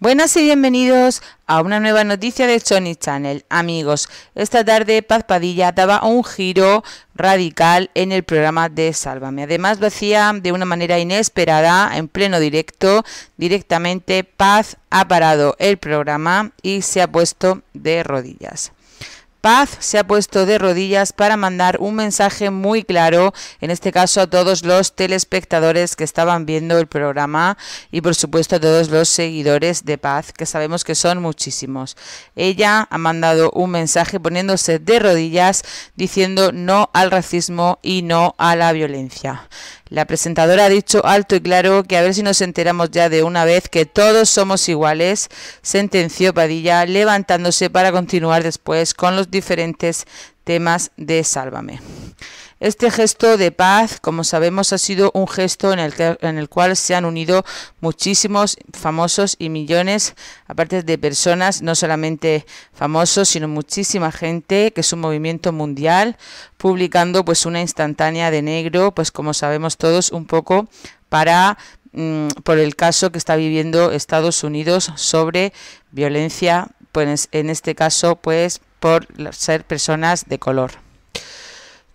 Buenas y bienvenidos a una nueva noticia de Sony Channel. Amigos, esta tarde Paz Padilla daba un giro radical en el programa de Sálvame. Además lo hacía de una manera inesperada, en pleno directo. Directamente Paz ha parado el programa y se ha puesto de rodillas paz se ha puesto de rodillas para mandar un mensaje muy claro, en este caso a todos los telespectadores que estaban viendo el programa y por supuesto a todos los seguidores de paz, que sabemos que son muchísimos. Ella ha mandado un mensaje poniéndose de rodillas diciendo no al racismo y no a la violencia. La presentadora ha dicho alto y claro que a ver si nos enteramos ya de una vez que todos somos iguales, sentenció Padilla, levantándose para continuar después con los diferentes temas de Sálvame. Este gesto de paz, como sabemos, ha sido un gesto en el, que, en el cual se han unido muchísimos famosos y millones, aparte de personas, no solamente famosos, sino muchísima gente, que es un movimiento mundial, publicando pues una instantánea de negro, pues como sabemos todos, un poco para mm, por el caso que está viviendo Estados Unidos sobre violencia, pues en este caso, pues por ser personas de color.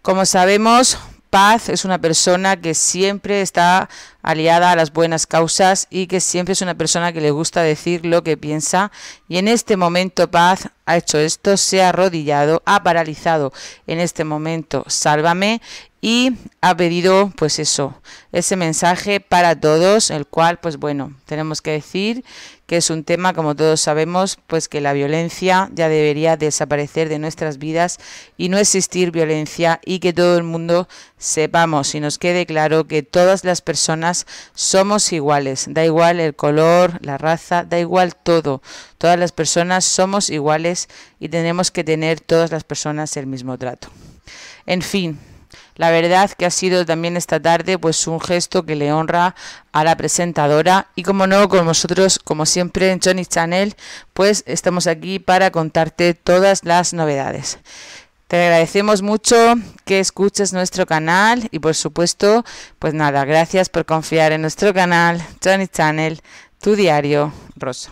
Como sabemos, Paz es una persona que siempre está aliada a las buenas causas y que siempre es una persona que le gusta decir lo que piensa y en este momento Paz ha hecho esto, se ha arrodillado, ha paralizado en este momento Sálvame y ha pedido pues eso, ese mensaje para todos, el cual pues bueno, tenemos que decir que es un tema como todos sabemos, pues que la violencia ya debería desaparecer de nuestras vidas y no existir violencia y que todo el mundo sepamos y nos quede claro que todas las personas somos iguales, da igual el color, la raza, da igual todo. Todas las personas somos iguales y tenemos que tener todas las personas el mismo trato. En fin, la verdad que ha sido también esta tarde pues un gesto que le honra a la presentadora y como no con nosotros como siempre en Johnny Channel pues estamos aquí para contarte todas las novedades. Te agradecemos mucho que escuches nuestro canal y por supuesto, pues nada, gracias por confiar en nuestro canal, Johnny Channel, tu diario, Rosa.